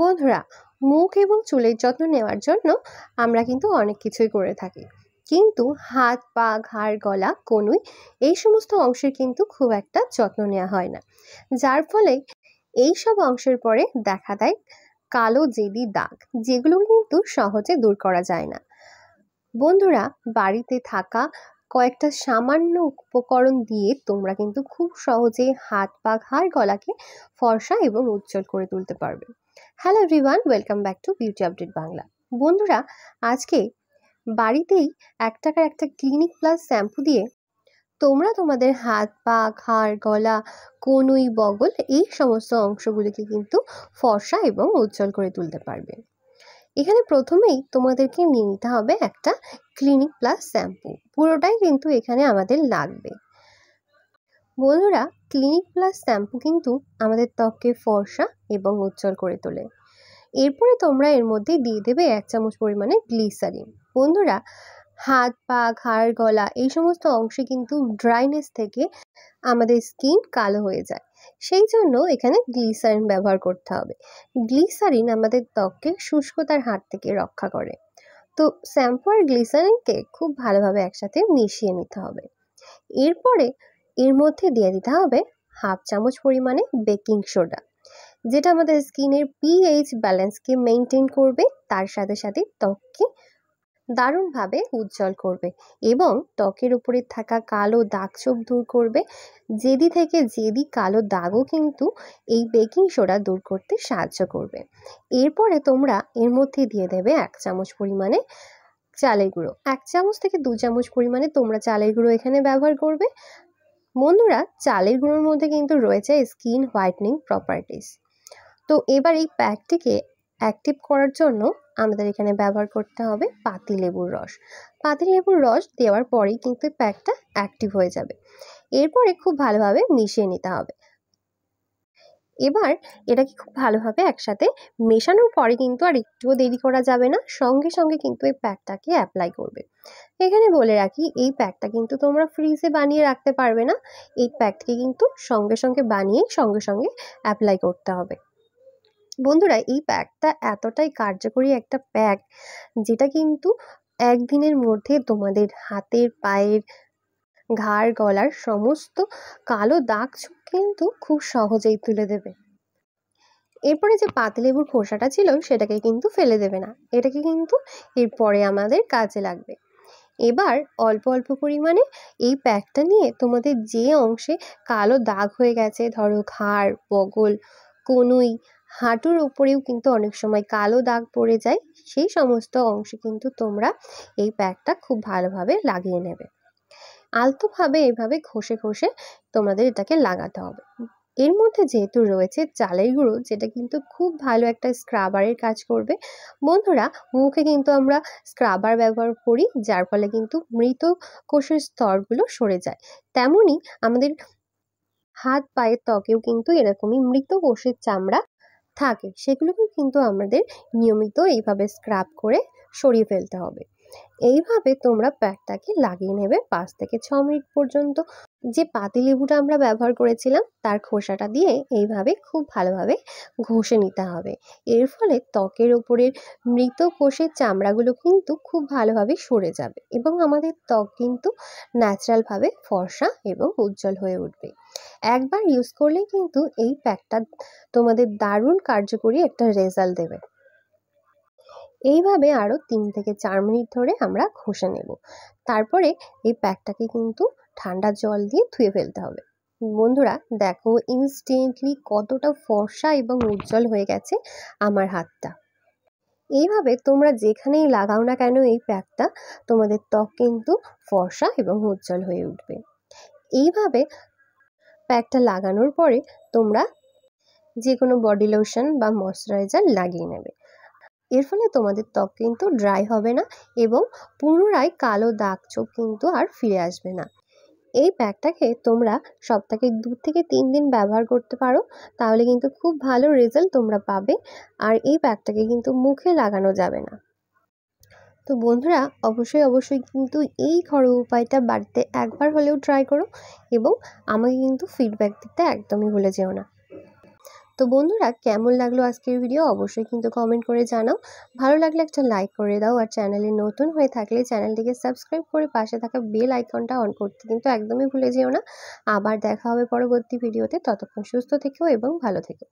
বন্ধুরা মুখ এবং চুলের যত্ন নেওয়ার জন্য আমরা কিন্তু অনেক কিছুই করে থাকি কিন্তু হাত পা ঘাড় গলা কনুই এই সমস্ত অংশের কিন্তু খুব একটা যত্ন নেওয়া হয় না যার ফলে এই সব অংশের পরে দেখা দেয় কালো জেদি দাগ যেগুলো কিন্তু সহজে দূর করা যায় না বন্ধুরা বাড়িতে থাকা কয়েকটা সামান্য উপকরণ দিয়ে তোমরা কিন্তু খুব সহজে হাত পা ঘাড় গলাকে ফর্সা এবং উজ্জ্বল করে তুলতে পারবে hello everyone welcome back to beauty update Bangla বন্ধুরা আজকে বাড়িতেই এক টাকার একটা ক্লিনিক প্লাস শ্যাম্পু দিয়ে তোমরা তোমাদের হাত পা ঘাড় গলা কনুই বগল এই সমস্ত অংশগুলিকে কিন্তু ফর্সা এবং উজ্জ্বল করে তুলতে পারবে এখানে প্রথমেই তোমাদেরকে নিয়ে নিতে হবে একটা ক্লিনিক প্লাস শ্যাম্পু পুরোটাই কিন্তু এখানে আমাদের লাগবে বন্ধুরা ক্লিনিক প্লাস শ্যাম্পু কিন্তু আমাদের ত্বককে ফর্সা এবং উজ্জ্বল করে তোলে এরপরে তোমরা এর মধ্যে দিয়ে দেবে এক চামচ পরিমাণে গ্লিসারিন বন্ধুরা হাত পা ঘাড় গলা এই সমস্ত অংশে কিন্তু ড্রাইনেস থেকে আমাদের স্কিন কালো হয়ে যায় সেই জন্য এখানে গ্লিসারিন ব্যবহার করতে হবে গ্লিসারিন আমাদের ত্বককে শুষ্কতার হাত থেকে রক্ষা করে তো শ্যাম্পু আর গ্লিসারিনকে খুব ভালোভাবে একসাথে মিশিয়ে নিতে হবে এরপরে এর মধ্যে দিয়ে দিতে হবে হাফ চামচ পরিমাণে বেকিং সোডা যেটা আমাদের স্কিনের পিএইচ ব্যালেন্সকে মেনটেন করবে তার সাথে সাথে ত্বককে দারুণভাবে উজ্জ্বল করবে এবং ত্বকের উপরে থাকা কালো দাগ চোখ দূর করবে যেদি থেকে যেদি কালো দাগও কিন্তু এই বেকিং সোডা দূর করতে সাহায্য করবে এরপরে তোমরা এর মধ্যে দিয়ে দেবে এক চামচ পরিমাণে চালের গুঁড়ো এক চামচ থেকে দু চামচ পরিমাণে তোমরা চালের গুঁড়ো এখানে ব্যবহার করবে বন্ধুরা চালের গুঁড়োর মধ্যে কিন্তু রয়েছে স্কিন হোয়াইটনিং প্রপার্টিস তো এবার এই প্যাকটিকে অ্যাক্টিভ করার জন্য আমাদের এখানে ব্যবহার করতে হবে পাতি লেবুর রস পাতি লেবুর রস দেওয়ার পরেই কিন্তু প্যাকটা অ্যাক্টিভ হয়ে যাবে এরপরে খুব ভালোভাবে মিশিয়ে নিতে হবে এবার এটাকে খুব ভালোভাবে একসাথে মেশানোর পরে কিন্তু আর একটুও দেরি করা যাবে না সঙ্গে সঙ্গে কিন্তু এই প্যাকটাকে অ্যাপ্লাই করবে এখানে বলে রাখি এই প্যাকটা কিন্তু তোমরা ফ্রিজে বানিয়ে রাখতে পারবে না এই প্যাকটাকে কিন্তু সঙ্গে সঙ্গে বানিয়ে সঙ্গে সঙ্গে অ্যাপ্লাই করতে হবে বন্ধুরা এই প্যাকটা এতটাই কার্যকরী একটা প্যাক যেটা কিন্তু একদিনের মধ্যে তোমাদের হাতের পায়ের ঘাড় গলার সমস্ত কালো দাগ কিন্তু খুব সহজেই তুলে দেবে এরপরে যে পাতিলেবুর খোসাটা ছিল সেটাকে কিন্তু ফেলে দেবে না এটাকে কিন্তু এরপরে আমাদের কাজে লাগবে এবার অল্প অল্প পরিমাণে এই প্যাকটা নিয়ে তোমাদের যে অংশে কালো দাগ হয়ে গেছে ধরো ঘাড় বগল কনুই হাঁটুর উপরেও কিন্তু অনেক সময় কালো দাগ পড়ে যায় সেই সমস্ত অংশে কিন্তু তোমরা এই প্যাকটা খুব ভালোভাবে লাগিয়ে নেবে আলতোভাবে এইভাবে ঘষে ঘষে তোমাদের এটাকে লাগাতে হবে এর মধ্যে যেহেতু রয়েছে চালের গুঁড়ো যেটা কিন্তু খুব ভালো একটা স্ক্রাবারের কাজ করবে বন্ধুরা মুখে কিন্তু আমরা স্ক্রাবার ব্যবহার করি যার ফলে কিন্তু মৃত কোষের স্তরগুলো সরে যায় তেমনই আমাদের হাত পায়ের ত্বকেও কিন্তু এরকমই মৃত কোষের চামড়া থাকে সেগুলোকে কিন্তু আমাদের নিয়মিত এইভাবে স্ক্রাব করে সরিয়ে ফেলতে হবে এইভাবে তোমরা প্যাকটাকে লাগিয়ে নেবে পাঁচ থেকে ছ মিনিট পর্যন্ত যে পাতিলেবুটা আমরা ব্যবহার করেছিলাম তার খোসাটা দিয়ে এইভাবে খুব ভালোভাবে ঘষে নিতে হবে এর ফলে ত্বকের ওপরের মৃত কোষের চামড়াগুলো কিন্তু খুব ভালোভাবে সরে যাবে এবং আমাদের ত্বক কিন্তু ন্যাচারালভাবে ফর্সা এবং উজ্জ্বল হয়ে উঠবে একবার ইউজ করলে কিন্তু এই প্যাকটা তোমাদের দারুণ কার্যকরী একটা রেজাল্ট দেবে এইভাবে আরও তিন থেকে চার মিনিট ধরে আমরা ঘষে নেব তারপরে এই প্যাকটাকে কিন্তু ঠান্ডা জল দিয়ে ধুয়ে ফেলতে হবে বন্ধুরা দেখো ইনস্ট্যান্টলি কতটা ফর্সা এবং উজ্জ্বল হয়ে গেছে আমার হাতটা এইভাবে তোমরা যেখানেই লাগাও না কেন এই প্যাকটা তোমাদের ত্বক কিন্তু ফর্সা এবং উজ্জ্বল হয়ে উঠবে এইভাবে প্যাকটা লাগানোর পরে তোমরা যে কোনো বডি লোশন বা ময়শ্চারাইজার লাগিয়ে নেবে এর ফলে তোমাদের ত্বক কিন্তু ড্রাই হবে না এবং পুনরায় কালো দাগ চোখ কিন্তু আর ফিরে আসবে না এই প্যাকটাকে তোমরা সপ্তাহে দু থেকে তিন দিন ব্যবহার করতে পারো তাহলে কিন্তু খুব ভালো রেজাল্ট তোমরা পাবে আর এই প্যাকটাকে কিন্তু মুখে লাগানো যাবে না তো বন্ধুরা অবশ্যই অবশ্যই কিন্তু এই ঘরোয়া উপায়টা বাড়িতে একবার হলেও ট্রাই করো এবং আমাকে কিন্তু ফিডব্যাক দিতে একদমই ভুলে যেও না তো বন্ধুরা কেমন লাগলো আজকের ভিডিও অবশ্যই কিন্তু কমেন্ট করে জানাও ভালো লাগলে একটা লাইক করে দাও আর চ্যানেলে নতুন হয়ে থাকলে চ্যানেলটিকে সাবস্ক্রাইব করে পাশে থাকা বেল আইকনটা অন করতে কিন্তু একদমই ভুলে যেও না আবার দেখা হবে পরবর্তী ভিডিওতে ততক্ষণ সুস্থ থেকেও এবং ভালো থেকো